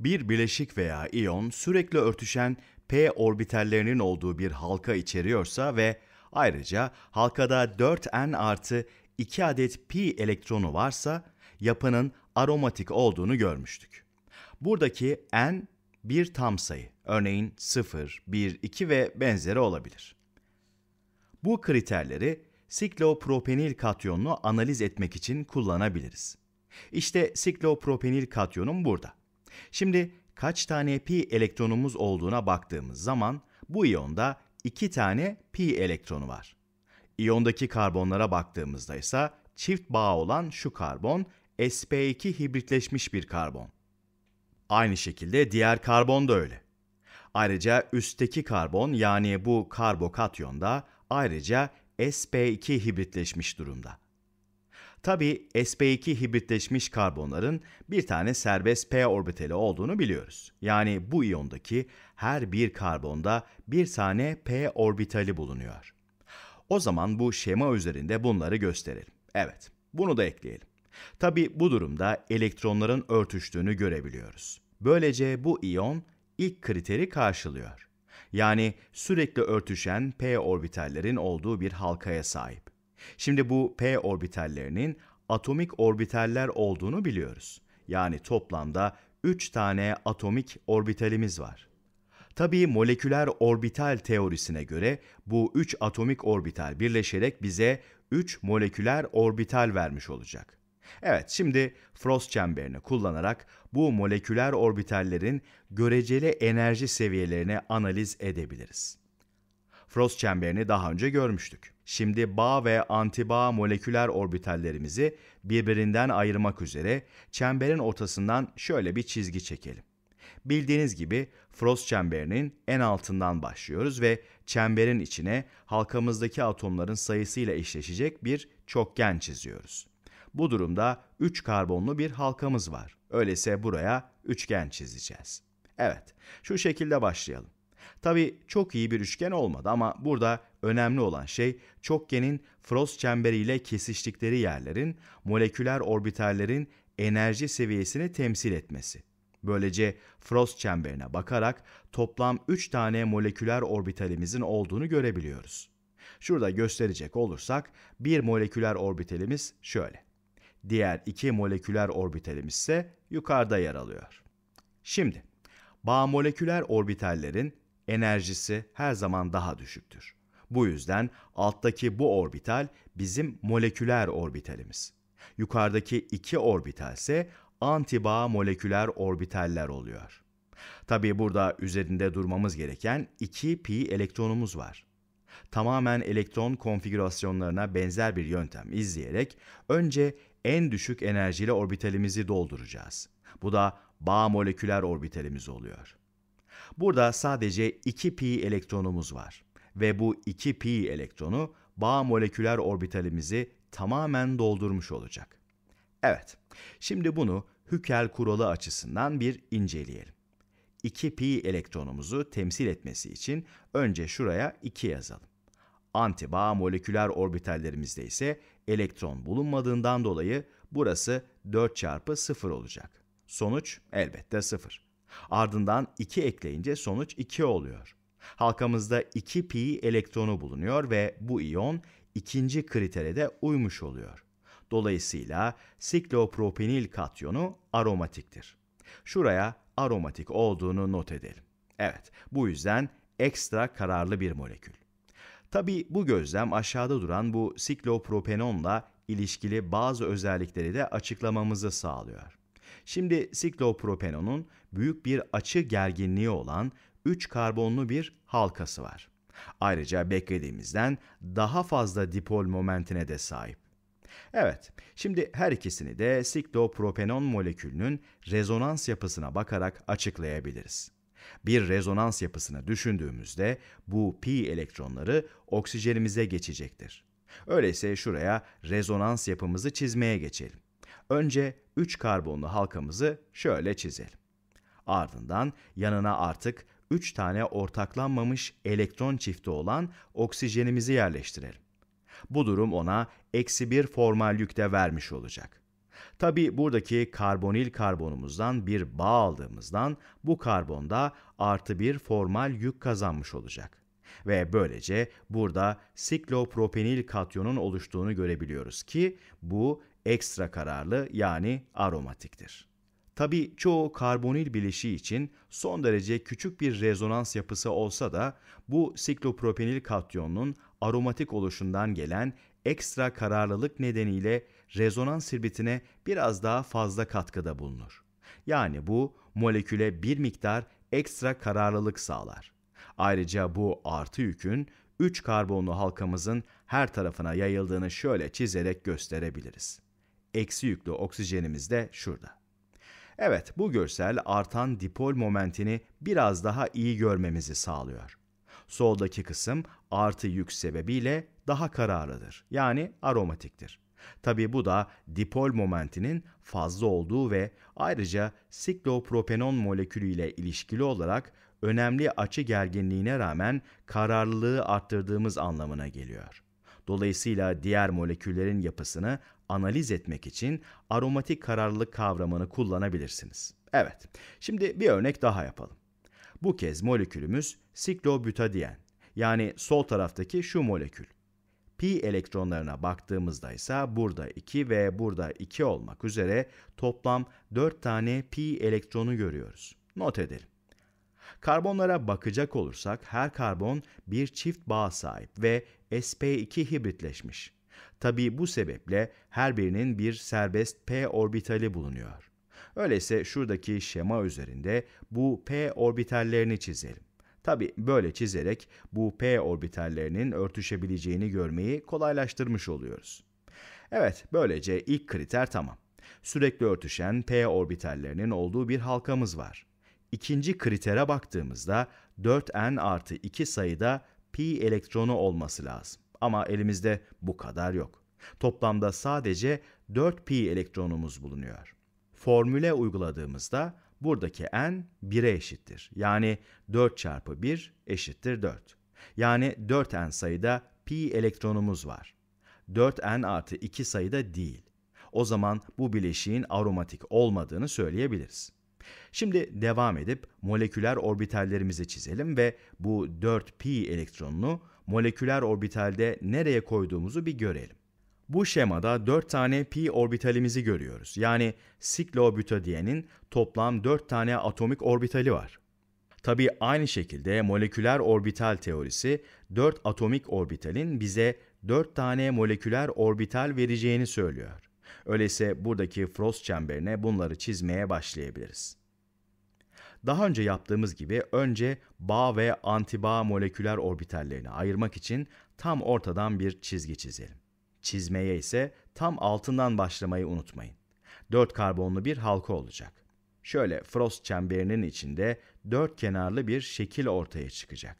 bir bileşik veya iyon sürekli örtüşen p orbitallerinin olduğu bir halka içeriyorsa ve ayrıca halkada 4n artı 2 adet p elektronu varsa yapının aromatik olduğunu görmüştük. Buradaki n bir tam sayı, örneğin 0, 1, 2 ve benzeri olabilir. Bu kriterleri siklopropenil katyonunu analiz etmek için kullanabiliriz. İşte siklopropenil katyonum burada. Şimdi kaç tane pi elektronumuz olduğuna baktığımız zaman bu iyonda 2 tane pi elektronu var. İyondaki karbonlara baktığımızda ise çift bağ olan şu karbon sp2 hibritleşmiş bir karbon. Aynı şekilde diğer karbon da öyle. Ayrıca üstteki karbon yani bu karbokatyonda ayrıca sp2 hibritleşmiş durumda. Tabi sp2 hibritleşmiş karbonların bir tane serbest p orbitali olduğunu biliyoruz. Yani bu iyondaki her bir karbonda bir tane p orbitali bulunuyor. O zaman bu şema üzerinde bunları gösterelim. Evet, bunu da ekleyelim. Tabi bu durumda elektronların örtüştüğünü görebiliyoruz. Böylece bu iyon ilk kriteri karşılıyor. Yani sürekli örtüşen p orbitallerin olduğu bir halkaya sahip. Şimdi bu p orbitallerinin atomik orbitaller olduğunu biliyoruz. Yani toplamda 3 tane atomik orbitalimiz var. Tabii moleküler orbital teorisine göre bu 3 atomik orbital birleşerek bize 3 moleküler orbital vermiş olacak. Evet, şimdi Frost çemberini kullanarak bu moleküler orbitallerin göreceli enerji seviyelerini analiz edebiliriz. Frost çemberini daha önce görmüştük. Şimdi bağ ve antibağ moleküler orbitallerimizi birbirinden ayırmak üzere çemberin ortasından şöyle bir çizgi çekelim. Bildiğiniz gibi Frost çemberinin en altından başlıyoruz ve çemberin içine halkamızdaki atomların sayısıyla eşleşecek bir çokgen çiziyoruz. Bu durumda 3 karbonlu bir halkamız var. Öyleyse buraya üçgen çizeceğiz. Evet, şu şekilde başlayalım. Tabi çok iyi bir üçgen olmadı ama burada önemli olan şey çokgenin Frost çemberiyle kesiştikleri yerlerin moleküler orbitallerin enerji seviyesini temsil etmesi. Böylece Frost çemberine bakarak toplam 3 tane moleküler orbitalimizin olduğunu görebiliyoruz. Şurada gösterecek olursak bir moleküler orbitalimiz şöyle. Diğer iki moleküler orbitalimiz ise yukarıda yer alıyor. Şimdi bağ moleküler orbitallerin enerjisi her zaman daha düşüktür. Bu yüzden alttaki bu orbital bizim moleküler orbitalimiz. Yukarıdaki iki orbital ise antibağ moleküler orbitaller oluyor. Tabii burada üzerinde durmamız gereken 2 pi elektronumuz var. Tamamen elektron konfigürasyonlarına benzer bir yöntem izleyerek önce en düşük enerjili orbitalimizi dolduracağız. Bu da bağ moleküler orbitalimiz oluyor. Burada sadece 2 pi elektronumuz var ve bu 2 pi elektronu bağ moleküler orbitalimizi tamamen doldurmuş olacak. Evet, şimdi bunu Hückel kuralı açısından bir inceleyelim. 2 pi elektronumuzu temsil etmesi için önce şuraya 2 yazalım. Antibağ moleküler orbitallerimizde ise elektron bulunmadığından dolayı burası 4 çarpı 0 olacak. Sonuç elbette 0. Ardından 2 ekleyince sonuç 2 oluyor. Halkamızda 2 pi elektronu bulunuyor ve bu iyon ikinci kritere de uymuş oluyor. Dolayısıyla siklopropenil katyonu aromatiktir. Şuraya aromatik olduğunu not edelim. Evet, bu yüzden ekstra kararlı bir molekül. Tabi bu gözlem aşağıda duran bu siklopropenonla ilişkili bazı özellikleri de açıklamamızı sağlıyor. Şimdi siklopropenonun büyük bir açı gerginliği olan 3 karbonlu bir halkası var. Ayrıca beklediğimizden daha fazla dipol momentine de sahip. Evet, şimdi her ikisini de siklopropenon molekülünün rezonans yapısına bakarak açıklayabiliriz. Bir rezonans yapısını düşündüğümüzde bu pi elektronları oksijenimize geçecektir. Öyleyse şuraya rezonans yapımızı çizmeye geçelim. Önce 3 karbonlu halkamızı şöyle çizelim. Ardından yanına artık 3 tane ortaklanmamış elektron çifti olan oksijenimizi yerleştirelim. Bu durum ona eksi bir formal yükte vermiş olacak. Tabi buradaki karbonil karbonumuzdan bir bağ aldığımızdan bu karbonda artı bir formal yük kazanmış olacak. Ve böylece burada siklopropenil katyonun oluştuğunu görebiliyoruz ki bu ekstra kararlı yani aromatiktir. Tabi çoğu karbonil bileşiği için son derece küçük bir rezonans yapısı olsa da bu siklopropenil katyonunun aromatik oluşundan gelen ekstra kararlılık nedeniyle rezonans sirbitine biraz daha fazla katkıda bulunur. Yani bu moleküle bir miktar ekstra kararlılık sağlar. Ayrıca bu artı yükün 3 karbonlu halkamızın her tarafına yayıldığını şöyle çizerek gösterebiliriz. Eksi yüklü oksijenimiz de şurada. Evet, bu görsel artan dipol momentini biraz daha iyi görmemizi sağlıyor. Soldaki kısım artı yük sebebiyle daha kararlıdır. Yani aromatiktir. Tabi bu da dipol momentinin fazla olduğu ve ayrıca siklopropenon molekülü ile ilişkili olarak önemli açı gerginliğine rağmen kararlılığı arttırdığımız anlamına geliyor. Dolayısıyla diğer moleküllerin yapısını analiz etmek için aromatik kararlılık kavramını kullanabilirsiniz. Evet, şimdi bir örnek daha yapalım. Bu kez molekülümüz siklobutadien yani sol taraftaki şu molekül. Pi elektronlarına baktığımızda ise burada 2 ve burada 2 olmak üzere toplam 4 tane pi elektronu görüyoruz. Not edelim. Karbonlara bakacak olursak her karbon bir çift bağ sahip ve sp2 hibritleşmiş. Tabi bu sebeple her birinin bir serbest p orbitali bulunuyor. Öyleyse şuradaki şema üzerinde bu p orbitallerini çizelim. Tabi böyle çizerek bu p orbitallerinin örtüşebileceğini görmeyi kolaylaştırmış oluyoruz. Evet, böylece ilk kriter tamam. Sürekli örtüşen p orbitallerinin olduğu bir halkamız var. İkinci kritere baktığımızda 4n artı 2 sayıda p elektronu olması lazım. Ama elimizde bu kadar yok. Toplamda sadece 4 pi elektronumuz bulunuyor. Formüle uyguladığımızda buradaki n 1'e eşittir. Yani 4 çarpı 1 eşittir 4. Yani 4n sayıda pi elektronumuz var. 4n artı 2 sayıda değil. O zaman bu bileşiğin aromatik olmadığını söyleyebiliriz. Şimdi devam edip moleküler orbitallerimizi çizelim ve bu 4 pi elektronunu moleküler orbitalde nereye koyduğumuzu bir görelim. Bu şemada 4 tane pi orbitalimizi görüyoruz. Yani siklobutadiyenin toplam 4 tane atomik orbitali var. Tabi aynı şekilde moleküler orbital teorisi 4 atomik orbitalin bize 4 tane moleküler orbital vereceğini söylüyor. Öyleyse buradaki Frost çemberine bunları çizmeye başlayabiliriz. Daha önce yaptığımız gibi önce bağ ve antibağ moleküler orbitallerini ayırmak için tam ortadan bir çizgi çizelim. Çizmeye ise tam altından başlamayı unutmayın. 4 karbonlu bir halka olacak. Şöyle Frost çemberinin içinde dört kenarlı bir şekil ortaya çıkacak.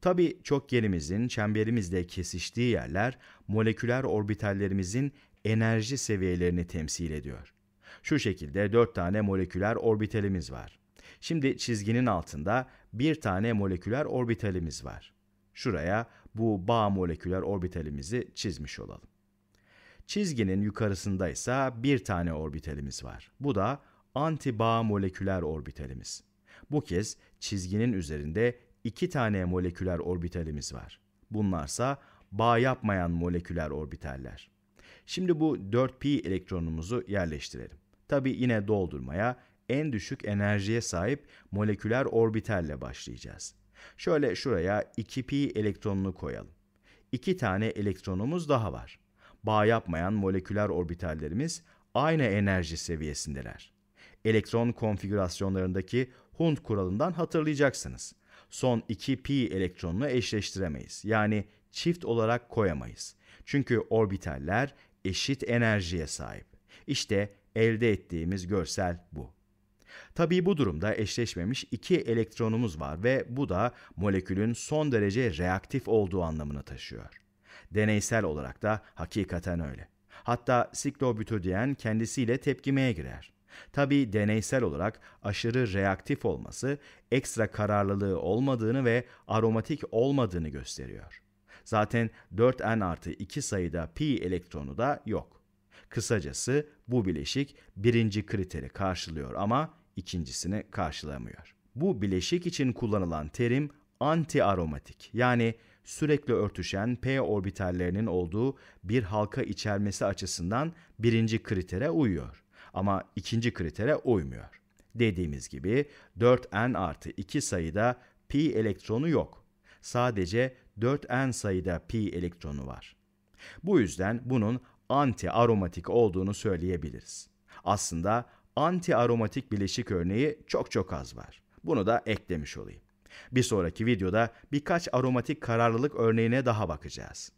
Tabi çokgenimizin çemberimizle kesiştiği yerler moleküler orbitallerimizin enerji seviyelerini temsil ediyor. Şu şekilde dört tane moleküler orbitalimiz var. Şimdi çizginin altında bir tane moleküler orbitalimiz var. Şuraya bu bağ moleküler orbitalimizi çizmiş olalım. Çizginin yukarısında ise bir tane orbitalimiz var. Bu da antibağ moleküler orbitalimiz. Bu kez çizginin üzerinde iki tane moleküler orbitalimiz var. Bunlarsa bağ yapmayan moleküler orbitaller. Şimdi bu 4p elektronumuzu yerleştirelim. Tabi yine doldurmaya en düşük enerjiye sahip moleküler orbitalle başlayacağız. Şöyle şuraya 2pi elektronunu koyalım. 2 tane elektronumuz daha var. Bağ yapmayan moleküler orbitallerimiz aynı enerji seviyesindeler. Elektron konfigürasyonlarındaki Hund kuralından hatırlayacaksınız. Son 2pi elektronunu eşleştiremeyiz. Yani çift olarak koyamayız. Çünkü orbitaller eşit enerjiye sahip. İşte elde ettiğimiz görsel bu. Tabii bu durumda eşleşmemiş iki elektronumuz var ve bu da molekülün son derece reaktif olduğu anlamını taşıyor. Deneysel olarak da hakikaten öyle. Hatta siklobütodiyen kendisiyle tepkimeye girer. Tabi deneysel olarak aşırı reaktif olması ekstra kararlılığı olmadığını ve aromatik olmadığını gösteriyor. Zaten 4n artı 2 sayıda pi elektronu da yok. Kısacası bu bileşik birinci kriteri karşılıyor ama ikincisini karşılamıyor. Bu bileşik için kullanılan terim antiaromatik yani sürekli örtüşen p orbitallerinin olduğu bir halka içermesi açısından birinci kritere uyuyor ama ikinci kritere uymuyor. Dediğimiz gibi 4n artı 2 sayıda p elektronu yok. Sadece 4n sayıda p elektronu var. Bu yüzden bunun anti aromatik olduğunu söyleyebiliriz. Aslında Anti aromatik bileşik örneği çok çok az var. Bunu da eklemiş olayım. Bir sonraki videoda birkaç aromatik kararlılık örneğine daha bakacağız.